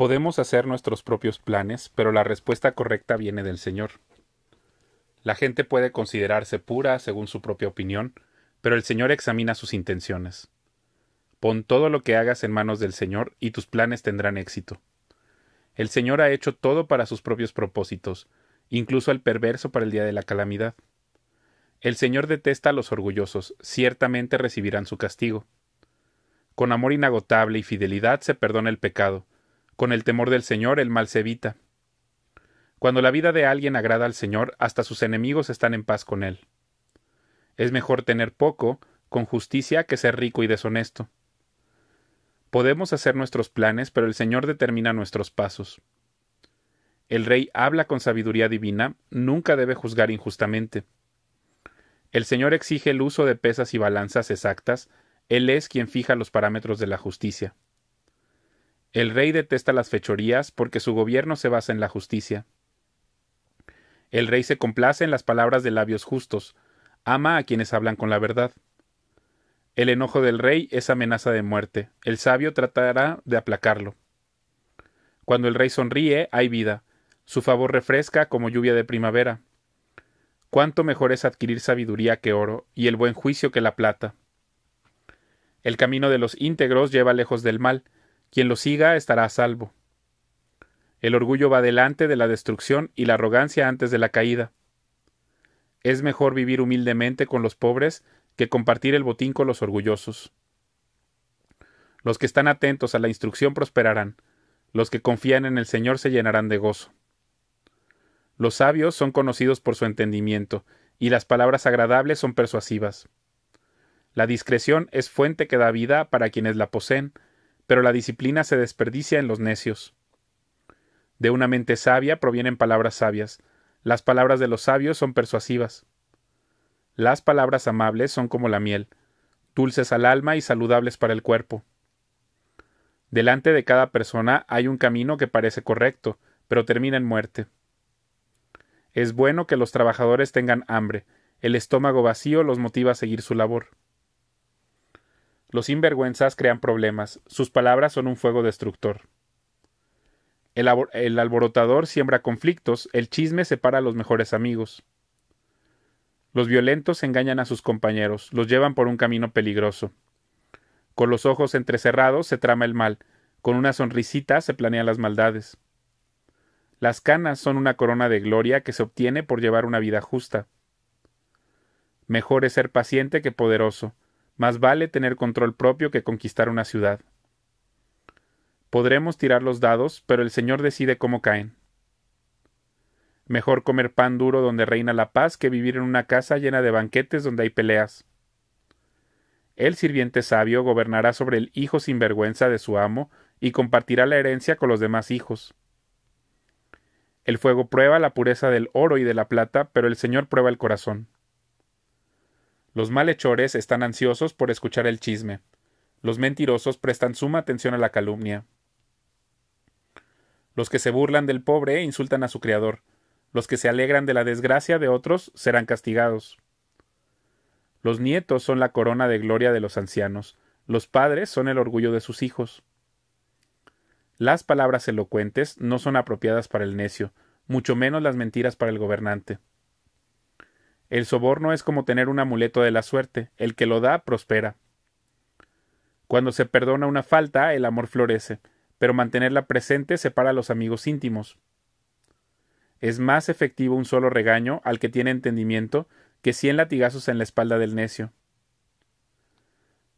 Podemos hacer nuestros propios planes, pero la respuesta correcta viene del Señor. La gente puede considerarse pura según su propia opinión, pero el Señor examina sus intenciones. Pon todo lo que hagas en manos del Señor y tus planes tendrán éxito. El Señor ha hecho todo para sus propios propósitos, incluso al perverso para el día de la calamidad. El Señor detesta a los orgullosos, ciertamente recibirán su castigo. Con amor inagotable y fidelidad se perdona el pecado, con el temor del Señor el mal se evita. Cuando la vida de alguien agrada al Señor, hasta sus enemigos están en paz con él. Es mejor tener poco, con justicia, que ser rico y deshonesto. Podemos hacer nuestros planes, pero el Señor determina nuestros pasos. El rey habla con sabiduría divina, nunca debe juzgar injustamente. El Señor exige el uso de pesas y balanzas exactas, Él es quien fija los parámetros de la justicia. El rey detesta las fechorías porque su gobierno se basa en la justicia. El rey se complace en las palabras de labios justos, ama a quienes hablan con la verdad. El enojo del rey es amenaza de muerte, el sabio tratará de aplacarlo. Cuando el rey sonríe, hay vida, su favor refresca como lluvia de primavera. Cuánto mejor es adquirir sabiduría que oro, y el buen juicio que la plata. El camino de los íntegros lleva lejos del mal, quien lo siga estará a salvo. El orgullo va delante de la destrucción y la arrogancia antes de la caída. Es mejor vivir humildemente con los pobres que compartir el botín con los orgullosos. Los que están atentos a la instrucción prosperarán, los que confían en el Señor se llenarán de gozo. Los sabios son conocidos por su entendimiento, y las palabras agradables son persuasivas. La discreción es fuente que da vida para quienes la poseen, pero la disciplina se desperdicia en los necios. De una mente sabia provienen palabras sabias, las palabras de los sabios son persuasivas. Las palabras amables son como la miel, dulces al alma y saludables para el cuerpo. Delante de cada persona hay un camino que parece correcto, pero termina en muerte. Es bueno que los trabajadores tengan hambre, el estómago vacío los motiva a seguir su labor. Los sinvergüenzas crean problemas, sus palabras son un fuego destructor. El, alborotador siembra conflictos, el chisme separa a los mejores amigos. Los violentos engañan a sus compañeros, los llevan por un camino peligroso. Con los ojos entrecerrados se trama el mal, con una sonrisita se planean las maldades. Las canas son una corona de gloria que se obtiene por llevar una vida justa. Mejor es ser paciente que poderoso, más vale tener control propio que conquistar una ciudad. Podremos tirar los dados, pero el Señor decide cómo caen. Mejor comer pan duro donde reina la paz que vivir en una casa llena de banquetes donde hay peleas. El sirviente sabio gobernará sobre el hijo sin vergüenza de su amo y compartirá la herencia con los demás hijos. El fuego prueba la pureza del oro y de la plata, pero el Señor prueba el corazón. Los malhechores están ansiosos por escuchar el chisme. Los mentirosos prestan suma atención a la calumnia. Los que se burlan del pobre insultan a su Creador. Los que se alegran de la desgracia de otros serán castigados. Los nietos son la corona de gloria de los ancianos. Los padres son el orgullo de sus hijos. Las palabras elocuentes no son apropiadas para el necio, mucho menos las mentiras para el gobernante. El soborno es como tener un amuleto de la suerte, el que lo da prospera. Cuando se perdona una falta, el amor florece, pero mantenerla presente separa a los amigos íntimos. Es más efectivo un solo regaño al que tiene entendimiento que cien latigazos en la espalda del necio.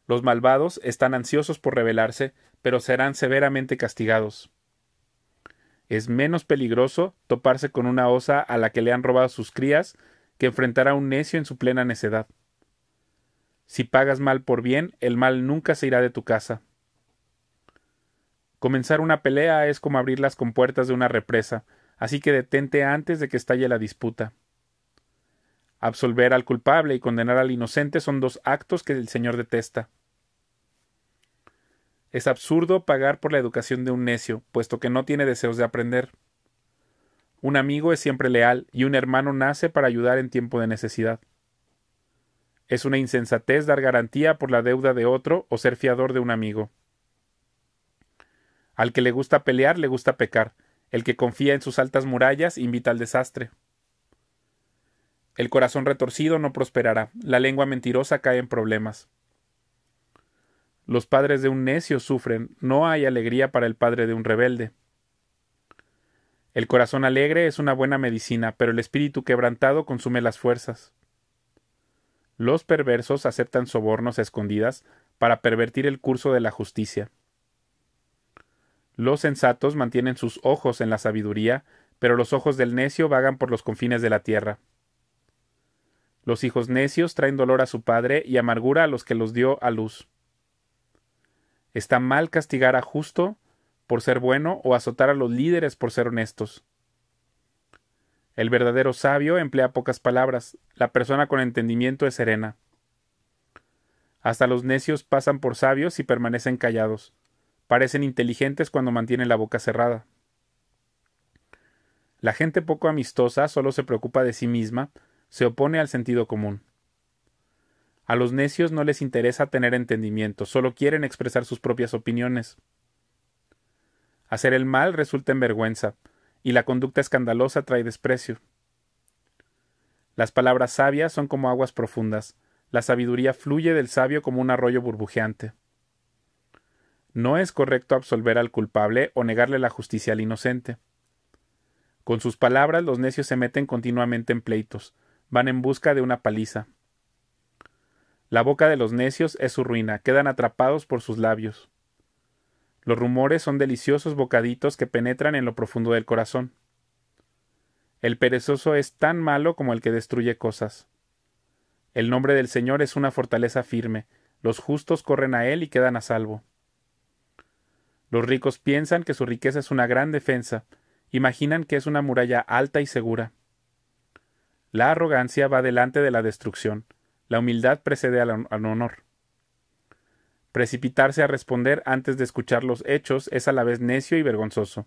Los malvados están ansiosos por rebelarse, pero serán severamente castigados. Es menos peligroso toparse con una osa a la que le han robado sus crías que enfrentará a un necio en su plena necedad. Si pagas mal por bien, el mal nunca se irá de tu casa. Comenzar una pelea es como abrir las compuertas de una represa, así que detente antes de que estalle la disputa. Absolver al culpable y condenar al inocente son dos actos que el Señor detesta. Es absurdo pagar por la educación de un necio, puesto que no tiene deseos de aprender. Un amigo es siempre leal y un hermano nace para ayudar en tiempo de necesidad. Es una insensatez dar garantía por la deuda de otro o ser fiador de un amigo. Al que le gusta pelear, le gusta pecar. El que confía en sus altas murallas invita al desastre. El corazón retorcido no prosperará, la lengua mentirosa cae en problemas. Los padres de un necio sufren, no hay alegría para el padre de un rebelde. El corazón alegre es una buena medicina, pero el espíritu quebrantado consume las fuerzas. Los perversos aceptan sobornos a escondidas para pervertir el curso de la justicia. Los sensatos mantienen sus ojos en la sabiduría, pero los ojos del necio vagan por los confines de la tierra. Los hijos necios traen dolor a su padre y amargura a los que los dio a luz. Está mal castigar a justo por ser bueno o azotar a los líderes por ser honestos. El verdadero sabio emplea pocas palabras, la persona con entendimiento es serena. Hasta los necios pasan por sabios y permanecen callados. Parecen inteligentes cuando mantienen la boca cerrada. La gente poco amistosa solo se preocupa de sí misma, se opone al sentido común. A los necios no les interesa tener entendimiento, solo quieren expresar sus propias opiniones. Hacer el mal resulta en vergüenza, y la conducta escandalosa trae desprecio. Las palabras sabias son como aguas profundas, la sabiduría fluye del sabio como un arroyo burbujeante. No es correcto absolver al culpable o negarle la justicia al inocente. Con sus palabras los necios se meten continuamente en pleitos, van en busca de una paliza. La boca de los necios es su ruina, quedan atrapados por sus labios. Los rumores son deliciosos bocaditos que penetran en lo profundo del corazón. El perezoso es tan malo como el que destruye cosas. El nombre del Señor es una fortaleza firme, los justos corren a él y quedan a salvo. Los ricos piensan que su riqueza es una gran defensa, imaginan que es una muralla alta y segura. La arrogancia va delante de la destrucción, la humildad precede al honor. Precipitarse a responder antes de escuchar los hechos es a la vez necio y vergonzoso.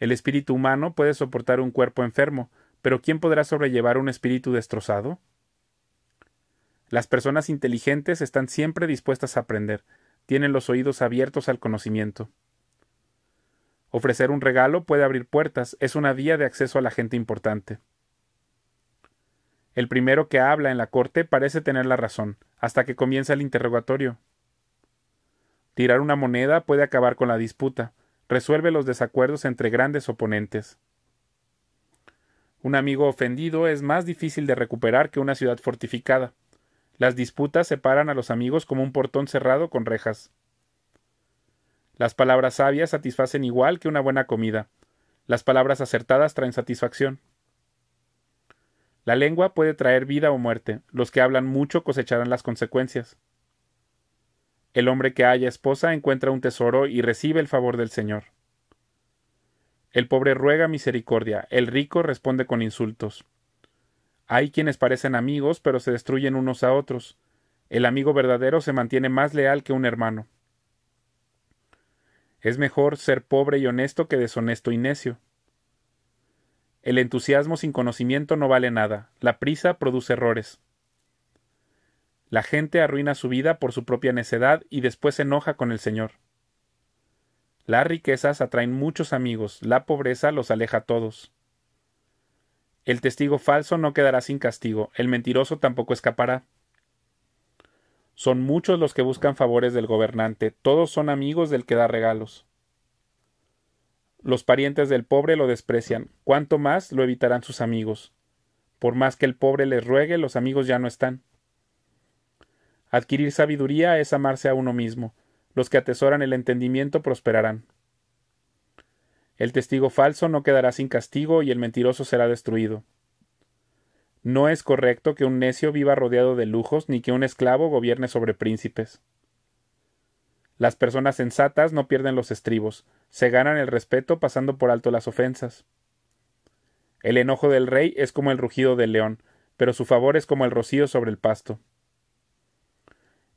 El espíritu humano puede soportar un cuerpo enfermo, pero ¿quién podrá sobrellevar un espíritu destrozado? Las personas inteligentes están siempre dispuestas a aprender, tienen los oídos abiertos al conocimiento. Ofrecer un regalo puede abrir puertas, es una vía de acceso a la gente importante. El primero que habla en la corte parece tener la razón, hasta que comienza el interrogatorio. Tirar una moneda puede acabar con la disputa, resuelve los desacuerdos entre grandes oponentes. Un amigo ofendido es más difícil de recuperar que una ciudad fortificada. Las disputas separan a los amigos como un portón cerrado con rejas. Las palabras sabias satisfacen igual que una buena comida. Las palabras acertadas traen satisfacción. La lengua puede traer vida o muerte. Los que hablan mucho cosecharán las consecuencias. El hombre que halla esposa encuentra un tesoro y recibe el favor del Señor. El pobre ruega misericordia, el rico responde con insultos. Hay quienes parecen amigos, pero se destruyen unos a otros. El amigo verdadero se mantiene más leal que un hermano. Es mejor ser pobre y honesto que deshonesto y necio. El entusiasmo sin conocimiento no vale nada. La prisa produce errores. La gente arruina su vida por su propia necedad y después se enoja con el Señor. Las riquezas atraen muchos amigos, la pobreza los aleja a todos. El testigo falso no quedará sin castigo, el mentiroso tampoco escapará. Son muchos los que buscan favores del gobernante, todos son amigos del que da regalos. Los parientes del pobre lo desprecian, cuanto más lo evitarán sus amigos. Por más que el pobre les ruegue, los amigos ya no están. Adquirir sabiduría es amarse a uno mismo. Los que atesoran el entendimiento prosperarán. El testigo falso no quedará sin castigo y el mentiroso será destruido. No es correcto que un necio viva rodeado de lujos ni que un esclavo gobierne sobre príncipes. Las personas sensatas no pierden los estribos, se ganan el respeto pasando por alto las ofensas. El enojo del rey es como el rugido del león, pero su favor es como el rocío sobre el pasto.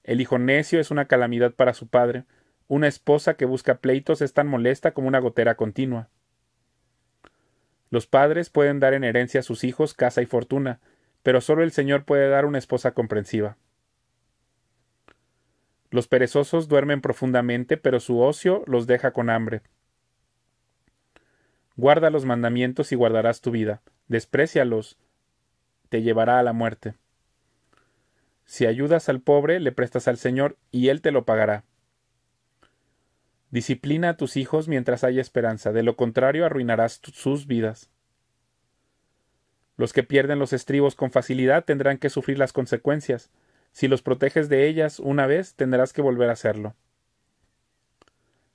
El hijo necio es una calamidad para su padre, una esposa que busca pleitos es tan molesta como una gotera continua. Los padres pueden dar en herencia a sus hijos casa y fortuna, pero solo el Señor puede dar una esposa comprensiva. Los perezosos duermen profundamente, pero su ocio los deja con hambre. Guarda los mandamientos y guardarás tu vida. Desprecialos, te llevará a la muerte. Si ayudas al pobre, le prestas al Señor y Él te lo pagará. Disciplina a tus hijos mientras haya esperanza, de lo contrario arruinarás sus vidas. Los que pierden los estribos con facilidad tendrán que sufrir las consecuencias, si los proteges de ellas una vez, tendrás que volver a hacerlo.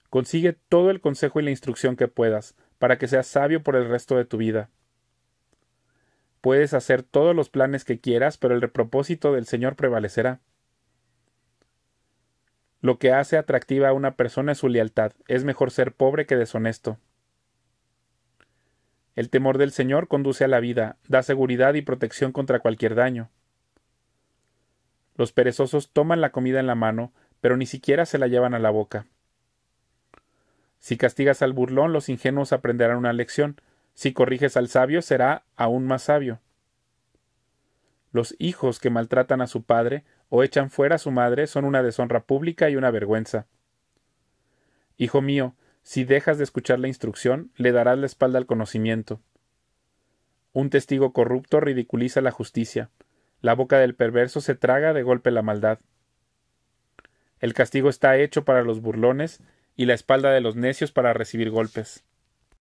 Consigue todo el consejo y la instrucción que puedas, para que seas sabio por el resto de tu vida. Puedes hacer todos los planes que quieras, pero el propósito del Señor prevalecerá. Lo que hace atractiva a una persona es su lealtad. Es mejor ser pobre que deshonesto. El temor del Señor conduce a la vida, da seguridad y protección contra cualquier daño. Los perezosos toman la comida en la mano, pero ni siquiera se la llevan a la boca. Si castigas al burlón, los ingenuos aprenderán una lección. Si corriges al sabio, será aún más sabio. Los hijos que maltratan a su padre o echan fuera a su madre son una deshonra pública y una vergüenza. Hijo mío, si dejas de escuchar la instrucción, le darás la espalda al conocimiento. Un testigo corrupto ridiculiza la justicia. La boca del perverso se traga de golpe la maldad. El castigo está hecho para los burlones y la espalda de los necios para recibir golpes.